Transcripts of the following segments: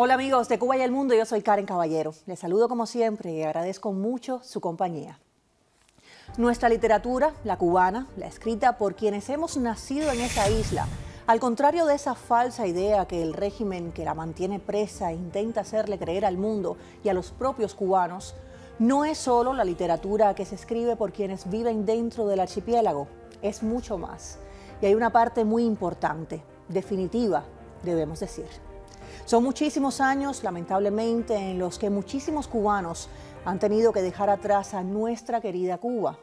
Hola amigos de Cuba y el Mundo, yo soy Karen Caballero. Les saludo como siempre y agradezco mucho su compañía. Nuestra literatura, la cubana, la escrita por quienes hemos nacido en esa isla, al contrario de esa falsa idea que el régimen que la mantiene presa intenta hacerle creer al mundo y a los propios cubanos, no es solo la literatura que se escribe por quienes viven dentro del archipiélago, es mucho más. Y hay una parte muy importante, definitiva, debemos decir. Son muchísimos años, lamentablemente, en los que muchísimos cubanos han tenido que dejar atrás a nuestra querida Cuba.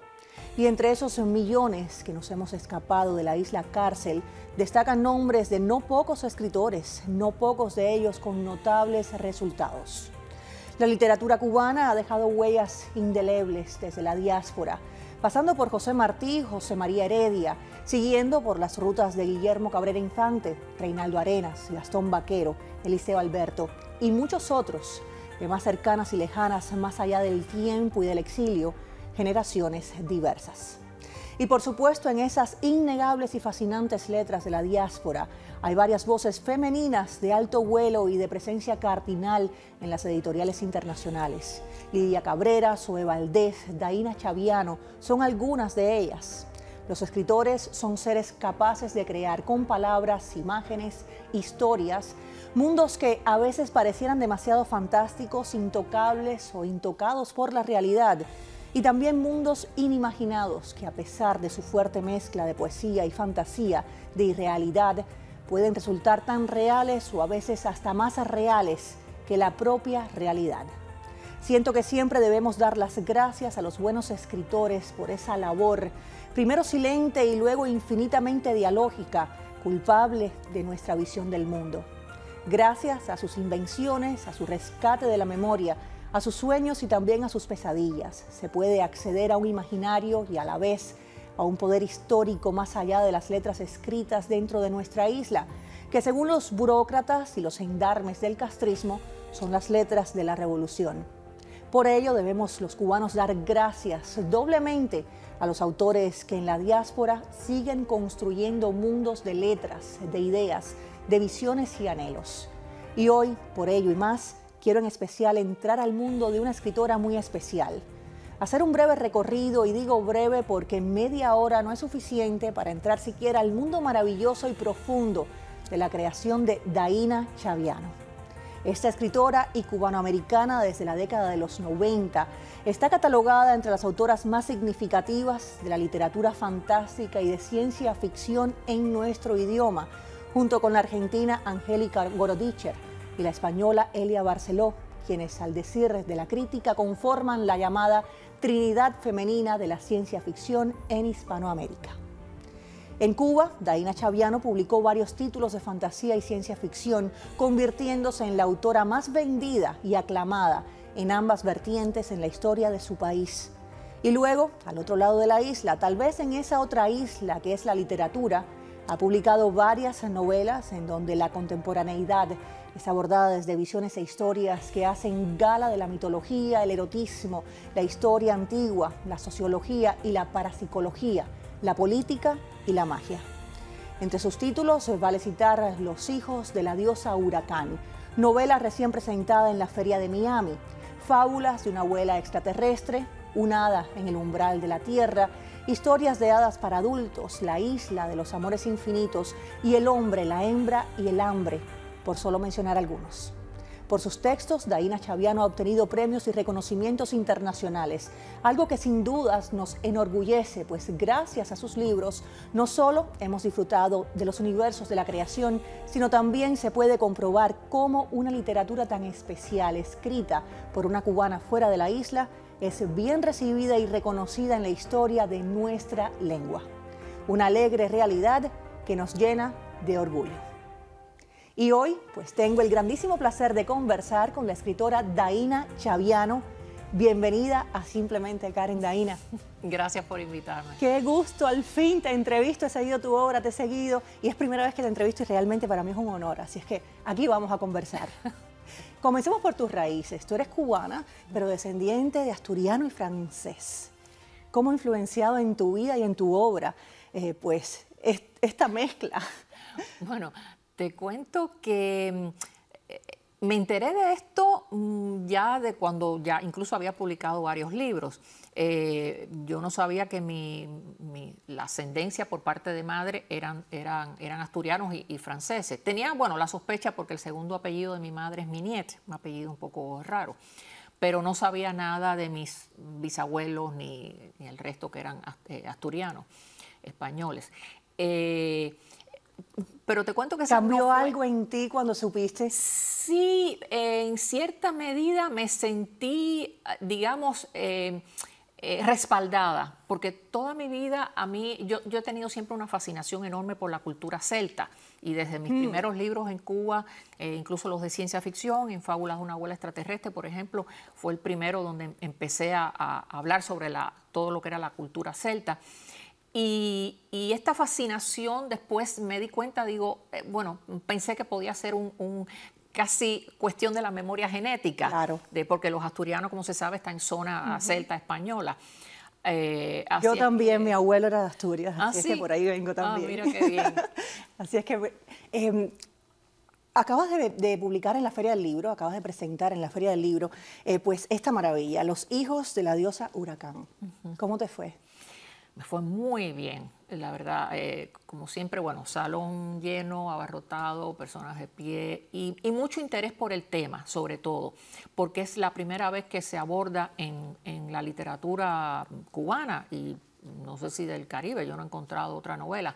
Y entre esos millones que nos hemos escapado de la isla cárcel, destacan nombres de no pocos escritores, no pocos de ellos con notables resultados. La literatura cubana ha dejado huellas indelebles desde la diáspora pasando por José Martí, José María Heredia, siguiendo por las rutas de Guillermo Cabrera Infante, Reinaldo Arenas, Gastón Vaquero, Eliseo Alberto y muchos otros de más cercanas y lejanas, más allá del tiempo y del exilio, generaciones diversas. Y por supuesto en esas innegables y fascinantes letras de la diáspora hay varias voces femeninas de alto vuelo y de presencia cardinal en las editoriales internacionales. Lidia Cabrera, Zoe Valdez Daina Chaviano son algunas de ellas. Los escritores son seres capaces de crear con palabras, imágenes, historias, mundos que a veces parecieran demasiado fantásticos, intocables o intocados por la realidad, y también mundos inimaginados que a pesar de su fuerte mezcla de poesía y fantasía, de irrealidad, pueden resultar tan reales o a veces hasta más reales que la propia realidad. Siento que siempre debemos dar las gracias a los buenos escritores por esa labor, primero silente y luego infinitamente dialógica, culpable de nuestra visión del mundo. Gracias a sus invenciones, a su rescate de la memoria, a sus sueños y también a sus pesadillas. Se puede acceder a un imaginario y a la vez a un poder histórico más allá de las letras escritas dentro de nuestra isla, que según los burócratas y los endarmes del castrismo son las letras de la revolución. Por ello debemos los cubanos dar gracias doblemente a los autores que en la diáspora siguen construyendo mundos de letras, de ideas, de visiones y anhelos. Y hoy, por ello y más, quiero en especial entrar al mundo de una escritora muy especial. Hacer un breve recorrido, y digo breve porque media hora no es suficiente para entrar siquiera al mundo maravilloso y profundo de la creación de Daina Chaviano. Esta escritora y cubanoamericana desde la década de los 90 está catalogada entre las autoras más significativas de la literatura fantástica y de ciencia ficción en nuestro idioma, junto con la argentina Angélica Gorodicher y la española Elia Barceló, quienes al decir de la crítica conforman la llamada Trinidad Femenina de la Ciencia Ficción en Hispanoamérica. En Cuba, Daina Chaviano publicó varios títulos de fantasía y ciencia ficción, convirtiéndose en la autora más vendida y aclamada en ambas vertientes en la historia de su país. Y luego, al otro lado de la isla, tal vez en esa otra isla que es la literatura, ha publicado varias novelas en donde la contemporaneidad es abordada desde visiones e historias que hacen gala de la mitología, el erotismo, la historia antigua, la sociología y la parapsicología, la política y la magia. Entre sus títulos vale citar Los hijos de la diosa Huracán, novela recién presentada en la Feria de Miami, Fábulas de una abuela extraterrestre, unada hada en el umbral de la tierra historias de hadas para adultos, La isla de los amores infinitos y El hombre, la hembra y el hambre, por solo mencionar algunos. Por sus textos, Daina Chaviano ha obtenido premios y reconocimientos internacionales, algo que sin dudas nos enorgullece, pues gracias a sus libros no solo hemos disfrutado de los universos de la creación, sino también se puede comprobar cómo una literatura tan especial, escrita por una cubana fuera de la isla, es bien recibida y reconocida en la historia de nuestra lengua. Una alegre realidad que nos llena de orgullo. Y hoy, pues tengo el grandísimo placer de conversar con la escritora Daina Chaviano. Bienvenida a Simplemente Karen Daina. Gracias por invitarme. Qué gusto, al fin te entrevisto, he seguido tu obra, te he seguido y es primera vez que te entrevisto y realmente para mí es un honor. Así es que aquí vamos a conversar. Comencemos por tus raíces. Tú eres cubana, pero descendiente de asturiano y francés. ¿Cómo ha influenciado en tu vida y en tu obra eh, pues, esta mezcla? Bueno, te cuento que mm, me enteré de esto mm, ya de cuando ya incluso había publicado varios libros. Eh, yo no sabía que mi, la ascendencia por parte de madre eran, eran, eran asturianos y, franceses. Tenía, bueno, la sospecha porque el segundo apellido de mi madre es Miniet, un apellido un poco raro, pero no sabía nada de mis bisabuelos ni, el resto que eran eh, asturianos, españoles. Eh, pero te cuento que... ¿Cambió algo en ti cuando supiste? Sí, en cierta medida me sentí, digamos, eh, respaldada, porque toda mi vida a mí, yo, he tenido siempre una fascinación enorme por la cultura celta y desde mis mm. primeros libros en Cuba, eh, incluso los de ciencia ficción, en Fábulas de una abuela extraterrestre, por ejemplo, fue el primero donde empecé a, hablar sobre la, todo lo que era la cultura celta. Y, esta fascinación después me di cuenta, digo, eh, bueno, pensé que podía ser un, casi cuestión de la memoria genética, claro. porque los asturianos, como se sabe, están en zona celta española. Eh, Yo también, mi abuelo era de Asturias, así ah, es que por ahí vengo ah, también. Ah, mira qué bien. así es que em, acabas de, publicar en la Feria del Libro, acabas de presentar en la Feria del Libro, eh, pues esta maravilla, Los hijos de la diosa Huracán. ¿Cómo te fue? Me fue muy bien la verdad, eh, como siempre, bueno, salón lleno, abarrotado, personas de pie y, mucho interés por el tema, sobre todo, porque es la primera vez que se aborda en, la literatura cubana y no sé si del Caribe, yo no he encontrado otra novela,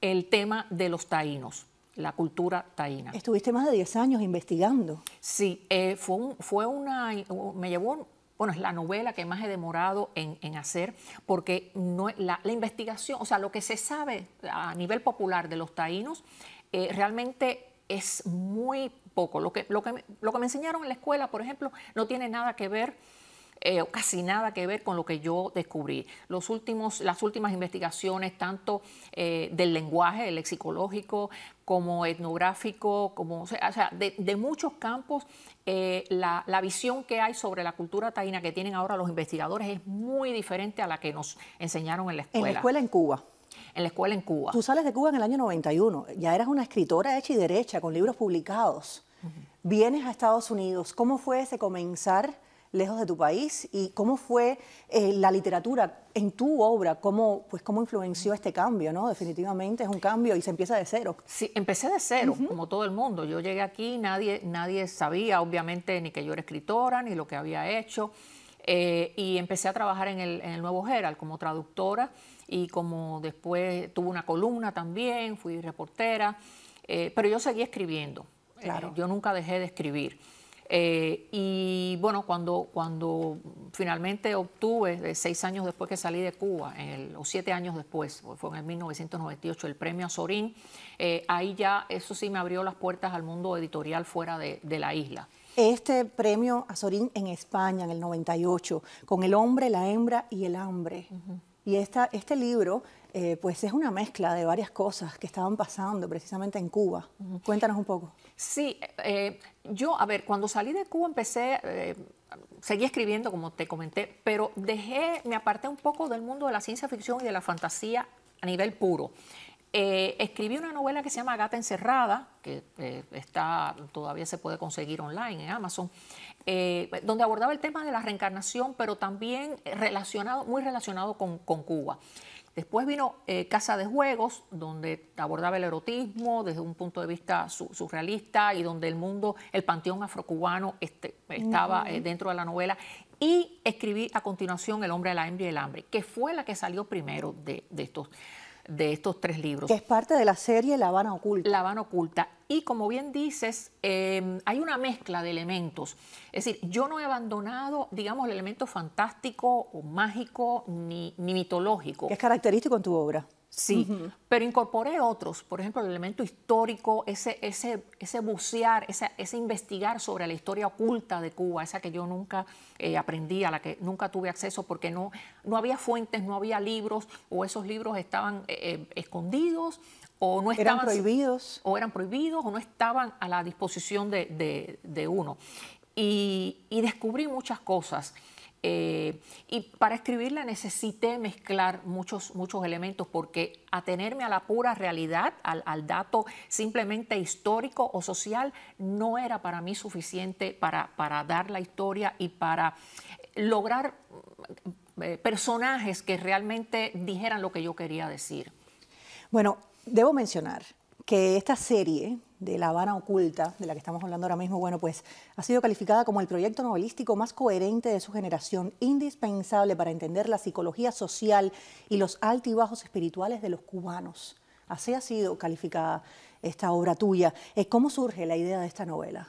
el tema de los taínos la cultura taína. Estuviste más de 10 años investigando. Sí, eh, fue, un, fue una, me llevó bueno, es la novela que más he demorado en, hacer, porque la, investigación, o sea, lo que se sabe a nivel popular de los taínos, eh, realmente es muy poco. Lo que, lo, lo que me enseñaron en la escuela, por ejemplo, no tiene nada que ver eh, o casi nada que ver con lo que yo descubrí. las últimas investigaciones, tanto eh, del lenguaje, el lexicológico, como etnográfico, como, o sea, de, muchos campos, eh, la, visión que hay sobre la cultura taína que tienen ahora los investigadores es muy diferente a la que nos enseñaron en la escuela. En la escuela en Cuba. En la escuela en Cuba. Tú sales de Cuba en el año 91, ya eras una escritora hecha y derecha, con libros publicados. Vienes a Estados Unidos, ¿cómo fue ese comenzar? lejos de tu país y cómo fue eh, la literatura en tu obra, cómo, pues, cómo influenció este cambio, ¿no? Definitivamente es un cambio y se empieza de cero. Sí, empecé de cero, como todo el mundo. Yo llegué aquí, nadie, nadie sabía, obviamente, ni que yo era escritora, ni lo que había hecho. Eh, y empecé a trabajar en el, Nuevo Herald como traductora y como después tuve una columna también, fui reportera, eh, pero yo seguí escribiendo. Claro. yo nunca dejé de escribir. Eh, y bueno, cuando, cuando finalmente obtuve, seis años después que salí de Cuba, o siete años después, fue en el 1998, el premio Azorín, eh, ahí ya eso sí me abrió las puertas al mundo editorial fuera de, la isla este premio Azorín en España en el 98, con El hombre, la hembra y el hambre. Y esta, este libro eh, pues es una mezcla de varias cosas que estaban pasando precisamente en Cuba. Cuéntanos un poco. Sí, eh, yo, a ver, cuando salí de Cuba empecé, eh, seguí escribiendo, como te comenté, pero dejé, me aparté un poco del mundo de la ciencia ficción y de la fantasía a nivel puro. escribí una novela que se llama Gata Encerrada, que está, todavía se puede conseguir online en Amazon, donde abordaba el tema de la reencarnación, pero también relacionado, muy relacionado con Cuba. Después vino eh, Casa de Juegos, donde abordaba el erotismo desde un punto de vista surrealista y donde el mundo, el panteón afrocubano este, estaba eh, dentro de la novela. Y escribí a continuación El hombre de la hembra y el hambre, que fue la que salió primero de, de estos de estos tres libros. Que es parte de la serie La Habana Oculta. La Habana Oculta. Y como bien dices, em, hay una mezcla de elementos. Es decir, yo no he abandonado, digamos, el elemento fantástico o mágico ni, ni mitológico. Que es característico en tu obra. Sí, pero incorporé otros, por ejemplo, el elemento histórico, ese, ese, ese bucear, ese, ese investigar sobre la historia oculta de Cuba, esa que yo nunca eh, aprendí, a la que nunca tuve acceso porque no, no había fuentes, no había libros, o esos libros estaban eh, eh, escondidos, o no estaban... Eran prohibidos. O eran prohibidos, o no estaban a la disposición de, de, de uno. Y, y descubrí muchas cosas. Eh, y para escribirla necesité mezclar muchos, muchos elementos porque atenerme a la pura realidad, al, dato simplemente histórico o social, no era para mí suficiente para, para dar la historia y para lograr mm, eh, personajes que realmente dijeran lo que yo quería decir. Bueno, debo mencionar que esta serie de La Habana Oculta, de la que estamos hablando ahora mismo, bueno, pues ha sido calificada como el proyecto novelístico más coherente de su generación, indispensable para entender la psicología social y los altibajos espirituales de los cubanos. Así ha sido calificada esta obra tuya. Eh, ¿Cómo surge la idea de esta novela?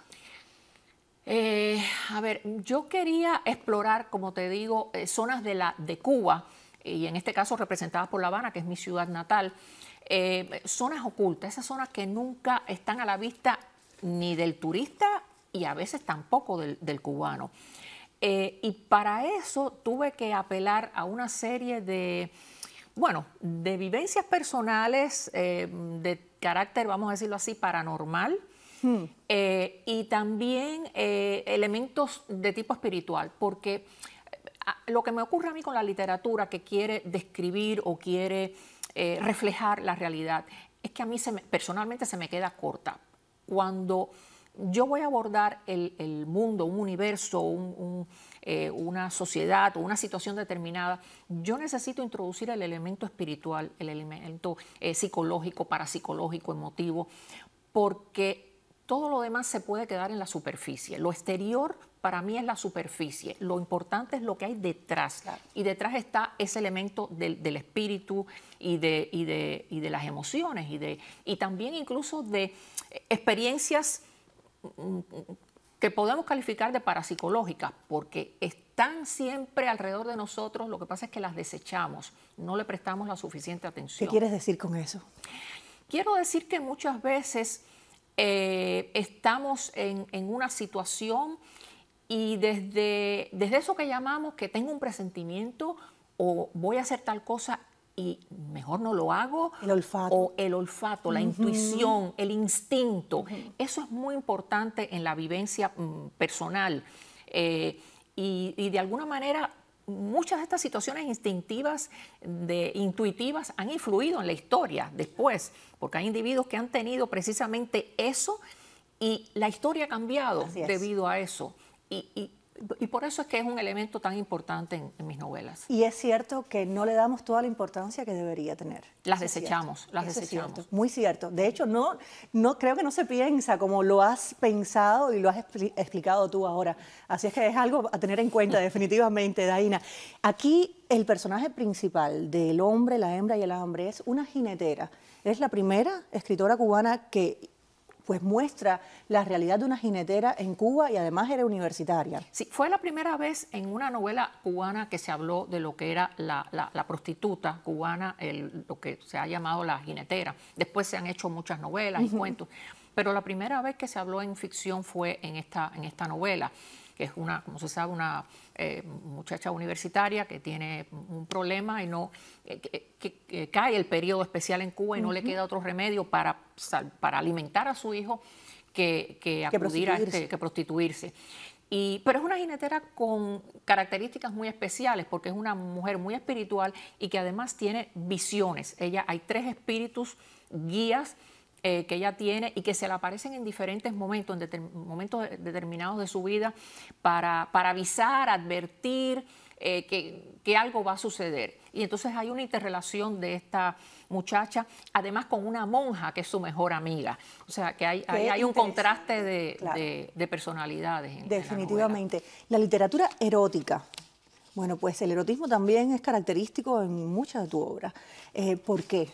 Eh, a ver, yo quería explorar, como te digo, eh, zonas de, la, de Cuba, y en este caso representadas por La Habana, que es mi ciudad natal. Eh, zonas ocultas, esas zonas que nunca están a la vista ni del turista y a veces tampoco del, cubano. Eh, y para eso tuve que apelar a una serie de, bueno, de vivencias personales eh, de carácter, vamos a decirlo así, paranormal. Hmm. y también elementos de tipo espiritual, porque lo que me ocurre a mí con la literatura que quiere describir o quiere eh, reflejar la realidad, es que a mí personalmente se me queda corta. Cuando yo voy a abordar el, mundo, un universo, eh, una sociedad o una situación determinada, yo necesito introducir el elemento espiritual, el elemento eh, psicológico, parapsicológico, emotivo, porque todo lo demás se puede quedar en la superficie. Lo exterior para mí es la superficie, lo importante es lo que hay detrás. Y detrás está ese elemento del, espíritu y de, las emociones y, también incluso de experiencias mm, mm, que podemos calificar de parapsicológicas, porque están siempre alrededor de nosotros, lo que pasa es que las desechamos, no le prestamos la suficiente atención. ¿Qué quieres decir con eso? Quiero decir que muchas veces eh, estamos en una situación y desde, desde eso que llamamos que tengo un presentimiento o voy a hacer tal cosa y mejor no lo hago. El olfato. O el olfato, la intuición, el instinto. Eso es muy importante en la vivencia mm, personal. Eh, y, de alguna manera muchas de estas situaciones instintivas, de, intuitivas, han influido en la historia después, porque hay individuos que han tenido precisamente eso y la historia ha cambiado debido a eso y, por eso es que es un elemento tan importante en, mis novelas. Y es cierto que no le damos toda la importancia que debería tener. Las desechamos, las desechamos. muy cierto. De hecho, no, no creo que no se piensa como lo has pensado y lo has explicado tú ahora. Así es que es algo a tener en cuenta definitivamente, Daina. Aquí el personaje principal del hombre, la hembra y el hambre es una jinetera. Es la primera escritora cubana que pues muestra la realidad de una jinetera en Cuba y además era universitaria. Sí, fue la primera vez en una novela cubana que se habló de lo que era la, prostituta cubana, lo que se ha llamado la jinetera. Después se han hecho muchas novelas y cuentos, pero la primera vez que se habló en ficción fue en esta, en esta novela que es una, como se sabe, una eh, muchacha universitaria que tiene un problema y no eh, que, cae el periodo especial en Cuba y no le queda otro remedio para, para alimentar a su hijo que, que acudir a este, que prostituirse. Y, pero es una jinetera con características muy especiales porque es una mujer muy espiritual y que además tiene visiones. Ella hay tres espíritus guías eh, que ella tiene y que se le aparecen en diferentes momentos, en momentos determinados de su vida, para, para avisar, advertir eh, que, algo va a suceder. Y entonces hay una interrelación de esta muchacha, además con una monja que es su mejor amiga. O sea, que hay, un contraste de, personalidades. Definitivamente. la, literatura erótica, bueno, pues el erotismo también es característico en muchas de tu obras. Eh, ¿Por qué?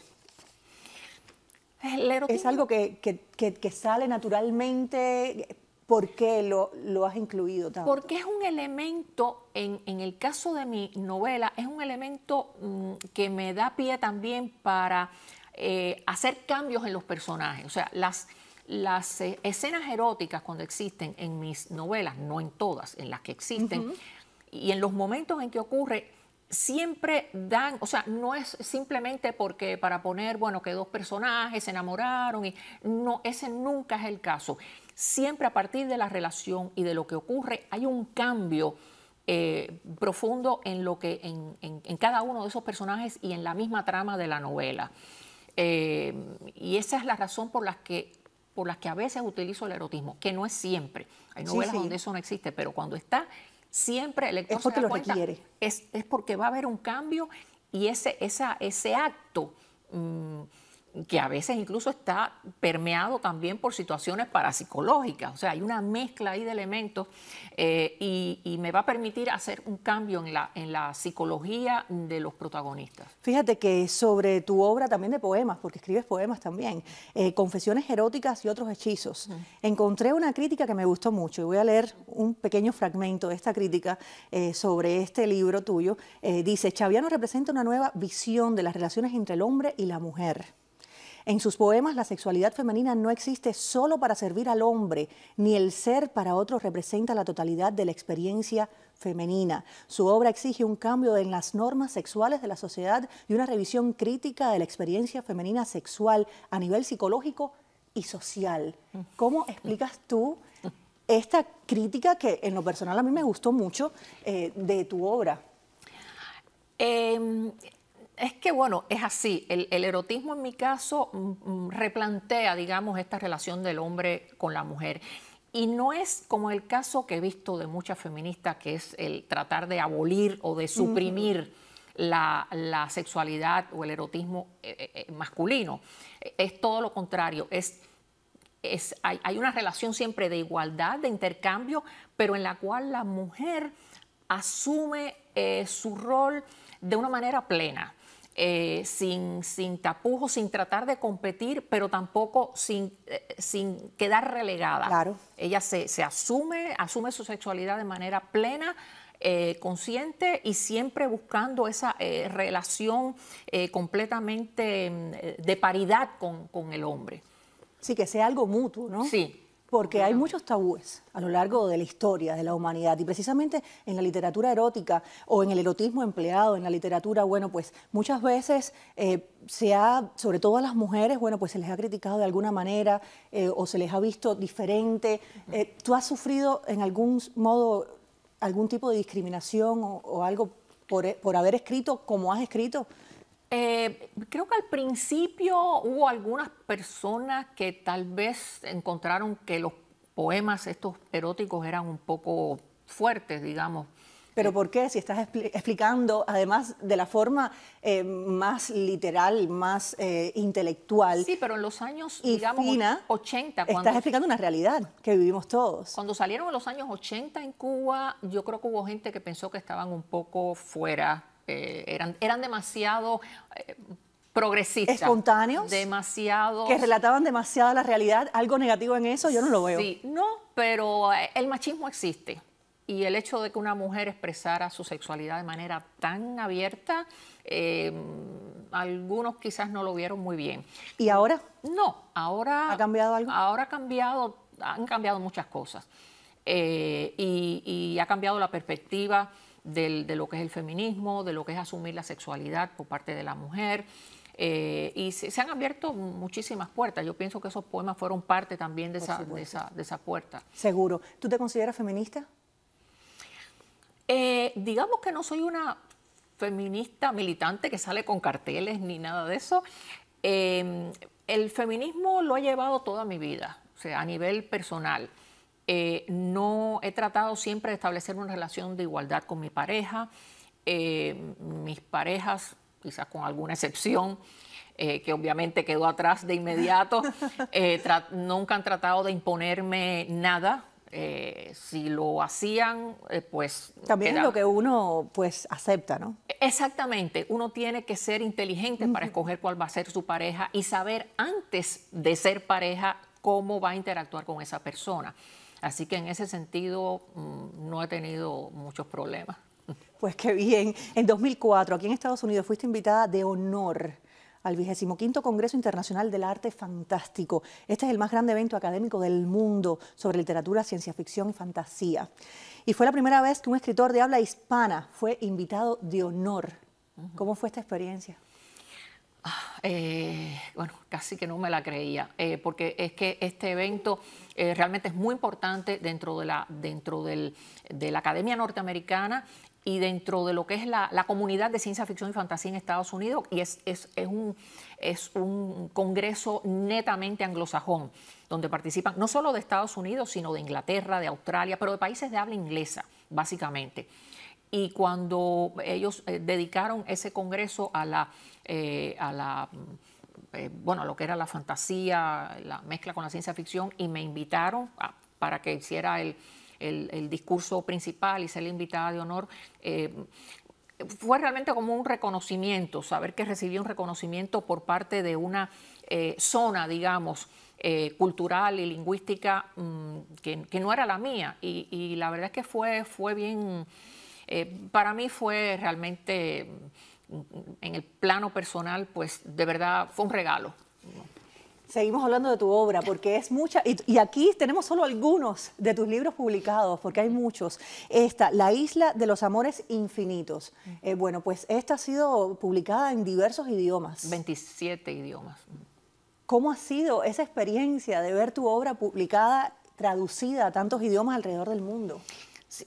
Es algo que, sale naturalmente. ¿Por qué lo, lo, has incluido tanto? Porque es un elemento, en, el caso de mi novela, es un elemento mm, que me da pie también para eh, hacer cambios en los personajes. O sea, las, las eh, escenas eróticas cuando existen en mis novelas, no en todas, en las que existen, y en los momentos en que ocurre, siempre dan, o sea, no es simplemente porque para poner, bueno, que dos personajes se enamoraron y no, ese nunca es el caso. Siempre a partir de la relación y de lo que ocurre hay un cambio eh, profundo en lo que en, en, cada uno de esos personajes y en la misma trama de la novela. Eh, y esa es la razón por la que por las que a veces utilizo el erotismo, que no es siempre. Hay novelas donde eso no existe, pero cuando está siempre el elector es lo requiere. Es, es, porque va a haber un cambio y ese, esa, ese acto mmm, que a veces incluso está permeado también por situaciones parapsicológicas. O sea, hay una mezcla ahí de elementos eh, y, me va a permitir hacer un cambio en la, psicología de los protagonistas. Fíjate que sobre tu obra también de poemas, porque escribes poemas también, eh, Confesiones eróticas y otros hechizos, encontré una crítica que me gustó mucho y voy a leer un pequeño fragmento de esta crítica eh, sobre este libro tuyo. dice, Chaviano representa una nueva visión de las relaciones entre el hombre y la mujer. En sus poemas la sexualidad femenina no existe solo para servir al hombre, ni el ser para otro representa la totalidad de la experiencia femenina. Su obra exige un cambio en las normas sexuales de la sociedad y una revisión crítica de la experiencia femenina sexual a nivel psicológico y social. ¿Cómo explicas tú esta crítica que en lo personal a mí me gustó mucho eh, de tu obra? Em, es que bueno, es así. El, erotismo en mi caso mm, mm, replantea, digamos, esta relación del hombre con la mujer. Y no es como el caso que he visto de muchas feministas, que es el tratar de abolir o de suprimir la, sexualidad o el erotismo eh, eh, eh, masculino. Es todo lo contrario. Es hay, una relación siempre de igualdad, de intercambio, pero en la cual la mujer asume su rol de una manera plena. Eh, sin, sin tapujos, sin tratar de competir, pero tampoco sin, eh, sin quedar relegada. Claro. Ella se, asume, asume su sexualidad de manera plena. Eh, consciente y siempre buscando esa relación completamente mm, de paridad con, con el hombre. Sí, que sea algo mutuo, ¿no? Sí, porque hay muchos tabúes a lo largo de la historia de la humanidad y precisamente en la literatura erótica o en el erotismo empleado en la literatura, bueno, pues muchas veces eh, se ha, sobre todo a las mujeres, bueno, pues se les ha criticado de alguna manera eh, o se les ha visto diferente. Eh, ¿Tú has sufrido en algún modo algún tipo de discriminación o, o algo por, por haber escrito como has escrito? Eh, creo que al principio hubo algunas personas que tal vez encontraron que los poemas estos eróticos eran un poco fuertes, digamos. Pero ¿por qué? Si estás explicando, además de la forma eh, más literal, más eh, intelectual. Sí, pero en los años, digamos, 80. Cuando, estás explicando una realidad que vivimos todos. Cuando salieron en los años 80 en Cuba, yo creo que hubo gente que pensó que estaban un poco fuera eh, eran, eran demasiado... Eh, progresistas. Espontáneos. Demasiado. Que relataban demasiado la realidad. Algo negativo en eso, yo no lo veo. Sí, no, pero eh, el machismo existe. Y el hecho de que una mujer expresara su sexualidad de manera tan abierta, em, algunos quizás no lo vieron muy bien. ¿Y ahora? No, ahora. ¿Ha cambiado algo? Ahora ha cambiado, han cambiado muchas cosas. y, y ha cambiado la perspectiva de lo que es el feminismo, de lo que es asumir la sexualidad por parte de la mujer. Eh, y se, han abierto muchísimas puertas. Yo pienso que esos poemas fueron parte también de esa, de esa, puerta. Seguro. ¿Tú te consideras feminista? Eh, digamos que no soy una feminista militante que sale con carteles ni nada de eso. Eh, el feminismo lo ha llevado toda mi vida, o sea, a nivel personal. Eh, no he tratado siempre de establecer una relación de igualdad con mi pareja. Eh, mis parejas, quizás con alguna excepción, eh, que obviamente quedó atrás de inmediato, nunca han tratado de imponerme nada. si lo hacían, pues... También es lo que uno pues acepta, ¿no? Exactamente, uno tiene que ser inteligente para escoger cuál va a ser su pareja y saber antes de ser pareja cómo va a interactuar con esa persona. Así que en ese sentido mm, no he tenido muchos problemas. Pues qué bien. En 2004, aquí en Estados Unidos, fuiste invitada de honor al 25 Congreso Internacional del Arte Fantástico. Este es el más grande evento académico del mundo sobre literatura, ciencia ficción y fantasía. Y fue la primera vez que un escritor de habla hispana fue invitado de honor. ¿Cómo fue esta experiencia? Eh, bueno, casi que no me la creía, eh, porque es que este evento eh, realmente es muy importante dentro, de la, dentro de la Academia Norteamericana y dentro de lo que es la, comunidad de ciencia ficción y fantasía en Estados Unidos, y es, es, un, es un congreso netamente anglosajón, donde participan no solo de Estados Unidos, sino de Inglaterra, de Australia, pero de países de habla inglesa, básicamente. Y cuando ellos dedicaron ese congreso a la eh, a la eh, bueno, lo que era la fantasía, la mezcla con la ciencia ficción, y me invitaron para que hiciera el, discurso principal y ser la invitada de honor. Eh, fue realmente como un reconocimiento, saber que recibí un reconocimiento por parte de una zona, digamos, cultural y lingüística mm, que, no era la mía. Y, y, la verdad es que fue, fue bien, para mí fue realmente en el plano personal, pues de verdad fue un regalo. Seguimos hablando de tu obra, porque es mucha, y, aquí tenemos solo algunos de tus libros publicados, porque hay muchos. Esta, La Isla de los Amores Infinitos. Eh, bueno, pues esta ha sido publicada en diversos idiomas. 27 idiomas. ¿Cómo ha sido esa experiencia de ver tu obra publicada, traducida a tantos idiomas alrededor del mundo?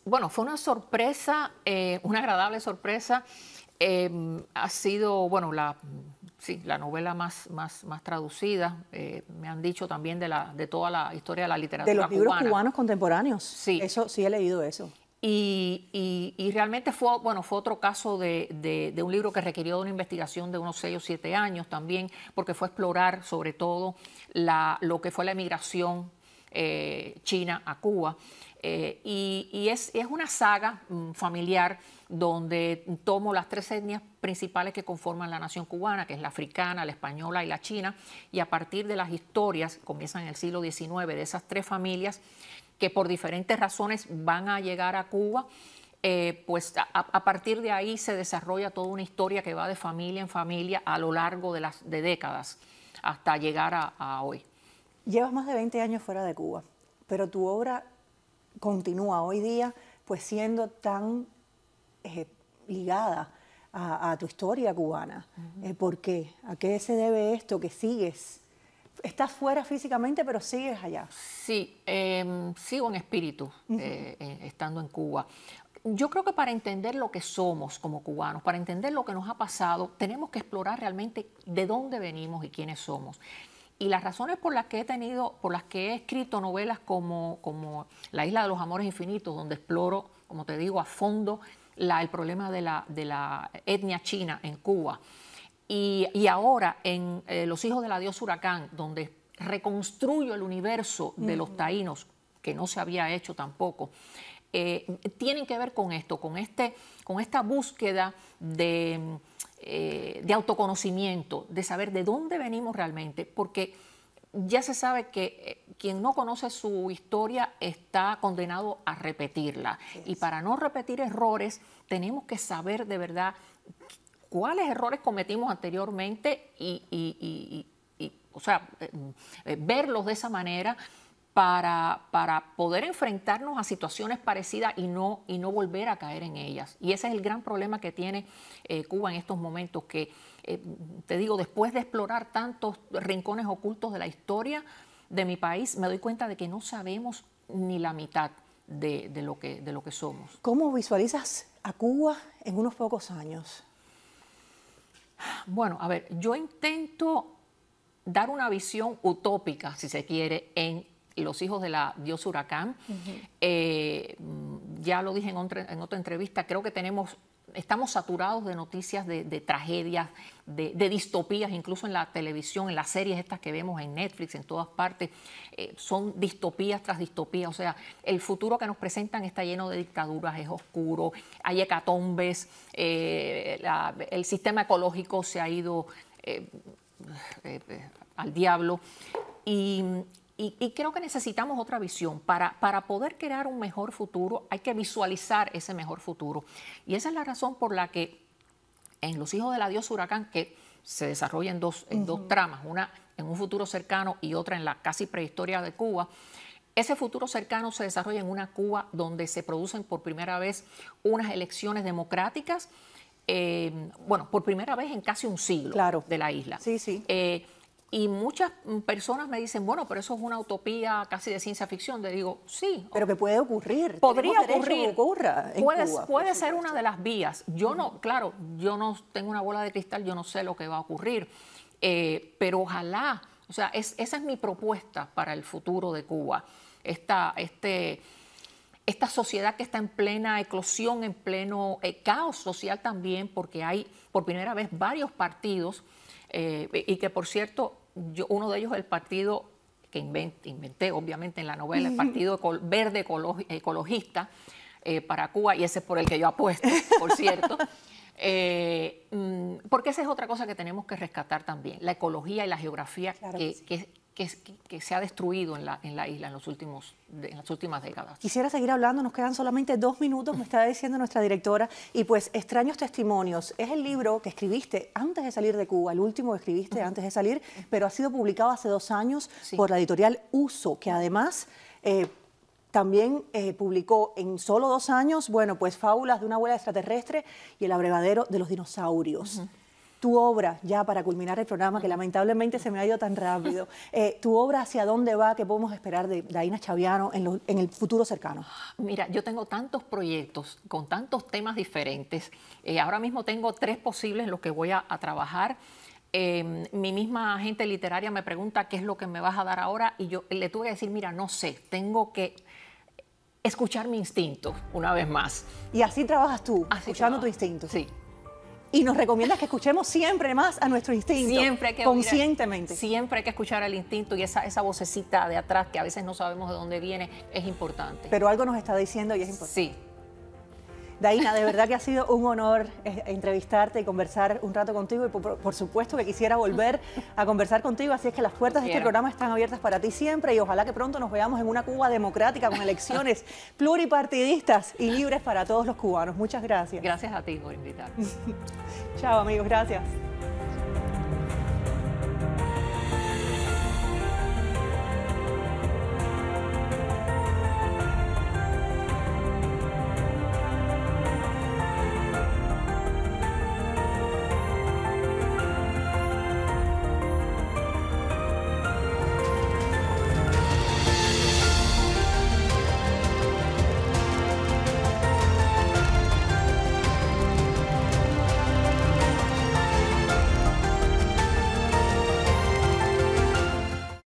bueno, fue una sorpresa, eh, una agradable sorpresa. Em, ha sido, bueno, la, sí, la novela más, más, más traducida. Eh, me han dicho también de, la, de toda la historia de la literatura. De los libros cubanos contemporáneos. Sí. Eso, sí he leído eso. Y, y, y realmente fue, bueno, fue otro caso de, un libro que requirió una investigación de unos 6 o 7 años también, porque fue explorar sobre todo la, lo que fue la emigración eh, china a Cuba. Eh, y, es, es, una saga mm, familiar donde tomo las tres etnias principales que conforman la nación cubana, que es la africana, la española y la china, y a partir de las historias, comienzan en el siglo XIX, de esas tres familias que por diferentes razones van a llegar a Cuba, eh, pues a, partir de ahí se desarrolla toda una historia que va de familia en familia a lo largo de las décadas hasta llegar a, a hoy. Llevas más de 20 años fuera de Cuba, pero tu obra continúa hoy día pues siendo tan eh, ligada a, tu historia cubana. Eh, ¿Por qué? ¿A qué se debe esto que sigues? Estás fuera físicamente, pero sigues allá. Sí, em, sigo en espíritu, eh, estando en Cuba. Yo creo que para entender lo que somos como cubanos, para entender lo que nos ha pasado, tenemos que explorar realmente de dónde venimos y quiénes somos. Y las razones por las que he tenido, por las que he escrito novelas como, como La isla de los amores infinitos, donde exploro, como te digo, a fondo el problema de la, etnia china en Cuba. Y, ahora en eh, Los hijos de la diosa huracán, donde reconstruyo el universo de los taínos, que no se había hecho tampoco, eh, tienen que ver con esto, con, este, con esta búsqueda de eh, de autoconocimiento, de saber de dónde venimos realmente, porque ya se sabe que eh, quien no conoce su historia está condenado a repetirla. y para no repetir errores, tenemos que saber de verdad cuáles errores cometimos anteriormente y, o sea, eh, mm, verlos de esa manera para, para, poder enfrentarnos a situaciones parecidas y no, y no volver a caer en ellas. Y ese es el gran problema que tiene eh, Cuba en estos momentos, que, eh, te digo, después de explorar tantos rincones ocultos de la historia de mi país, me doy cuenta de que no sabemos ni la mitad de, lo, que, de lo que somos. ¿Cómo visualizas a Cuba en unos pocos años? Bueno, a ver, yo intento dar una visión utópica, si se quiere, en los hijos de la Dios Huracán. Eh, ya lo dije en otra, entrevista, creo que tenemos estamos saturados de noticias de, tragedias, de, distopías, incluso en la televisión, en las series estas que vemos en Netflix, en todas partes, eh, son distopías tras distopías. O sea, el futuro que nos presentan está lleno de dictaduras, es oscuro, hay hecatombes, eh, el sistema ecológico se ha ido al diablo. Y y, creo que necesitamos otra visión. Para, para poder crear un mejor futuro hay que visualizar ese mejor futuro. Y esa es la razón por la que en Los Hijos de la dios Huracán, que se desarrolla en dos, en dos tramas, una en un futuro cercano y otra en la casi prehistoria de Cuba, ese futuro cercano se desarrolla en una Cuba donde se producen por primera vez unas elecciones democráticas, eh, bueno, por primera vez en casi un siglo claro. de la isla. Sí, sí. Eh, y muchas personas me dicen, bueno, pero eso es una utopía casi de ciencia ficción. Le digo, sí. Pero que puede ocurrir. Podría ocurrir. puede, ser una de las vías. Yo no, claro, yo no tengo una bola de cristal, yo no sé lo que va a ocurrir. Eh, pero ojalá, o sea, esa es mi propuesta para el futuro de Cuba. Esta, este, esta sociedad que está en plena eclosión, en pleno eh, caos social también, porque hay por primera vez varios partidos. Eh, y que por cierto uno de ellos el partido que inventé, obviamente en la novela, el partido verde ecologista eh, para Cuba, y ese es por el que yo apuesto, por cierto. Eh, mm, porque esa es otra cosa que tenemos que rescatar también, la ecología y la geografía, que, que, se ha destruido en la, isla en, los últimos, en las últimas décadas. Quisiera seguir hablando, nos quedan solamente dos minutos, me está diciendo nuestra directora, y pues Extraños Testimonios es el libro que escribiste antes de salir de Cuba, el último que escribiste antes de salir, pero ha sido publicado hace dos años por la editorial Uso, que además... Eh, también eh, publicó en solo dos años, bueno, pues Fábulas de una abuela extraterrestre y El abrevadero de los dinosaurios tu obra, ya para culminar el programa, que lamentablemente se me ha ido tan rápido, eh, tu obra hacia dónde va, qué podemos esperar de Daina Chaviano en, el futuro cercano. Mira, yo tengo tantos proyectos con tantos temas diferentes. Eh, ahora mismo tengo tres posibles en los que voy a, trabajar. Em, mi misma agente literaria me pregunta qué es lo que me vas a dar ahora y yo le tuve que decir, mira, no sé, tengo que escuchar mi instinto una vez más. Y así trabajas tú, escuchando tu instinto. Sí y nos recomienda que escuchemos siempre más a nuestro instinto. Siempre hay que conscientemente. siempre hay que escuchar al instinto y esa, esa vocecita de atrás que a veces no sabemos de dónde viene es importante. Pero algo nos está diciendo y es importante. Sí. Daina, de verdad que ha sido un honor eh, entrevistarte y conversar un rato contigo y por, supuesto que quisiera volver a conversar contigo, así es que las puertas de este programa están abiertas para ti siempre y ojalá que pronto nos veamos en una Cuba democrática con elecciones pluripartidistas y libres para todos los cubanos. Muchas gracias. Gracias a ti por invitarme. Chao amigos, gracias.